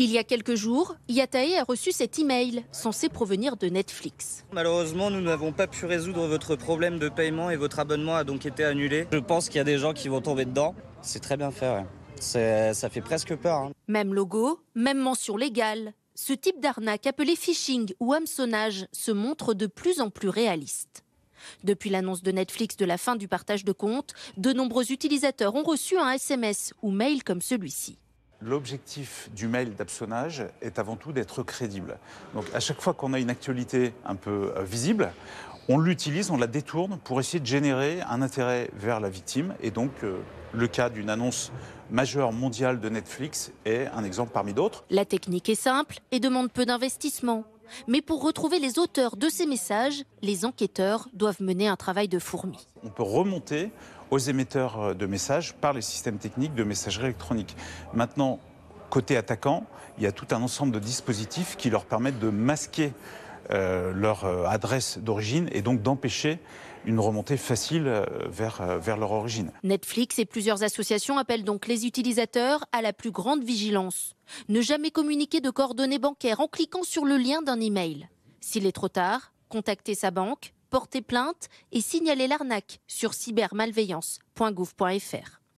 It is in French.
Il y a quelques jours, Yatae a reçu cet email censé provenir de Netflix. Malheureusement, nous n'avons pas pu résoudre votre problème de paiement et votre abonnement a donc été annulé. Je pense qu'il y a des gens qui vont tomber dedans. C'est très bien fait, Ça fait presque peur. Hein. Même logo, même mention légale. Ce type d'arnaque appelé phishing ou hameçonnage se montre de plus en plus réaliste. Depuis l'annonce de Netflix de la fin du partage de comptes, de nombreux utilisateurs ont reçu un SMS ou mail comme celui-ci. L'objectif du mail d'absonnage est avant tout d'être crédible. Donc à chaque fois qu'on a une actualité un peu euh, visible, on l'utilise, on la détourne pour essayer de générer un intérêt vers la victime. Et donc euh, le cas d'une annonce majeure mondiale de Netflix est un exemple parmi d'autres. La technique est simple et demande peu d'investissement. Mais pour retrouver les auteurs de ces messages, les enquêteurs doivent mener un travail de fourmi. On peut remonter aux émetteurs euh, de messages par les systèmes techniques de messagerie électronique. Maintenant, côté attaquant, il y a tout un ensemble de dispositifs qui leur permettent de masquer euh, leur euh, adresse d'origine et donc d'empêcher une remontée facile euh, vers, leur origine. Netflix et plusieurs associations appellent donc les utilisateurs à la plus grande vigilance. Ne jamais communiquer de coordonnées bancaires en cliquant sur le lien d'un email. S'il est trop tard, contactez sa banque, portez plainte et signalez l'arnaque sur cybermalveillance.gouv.fr.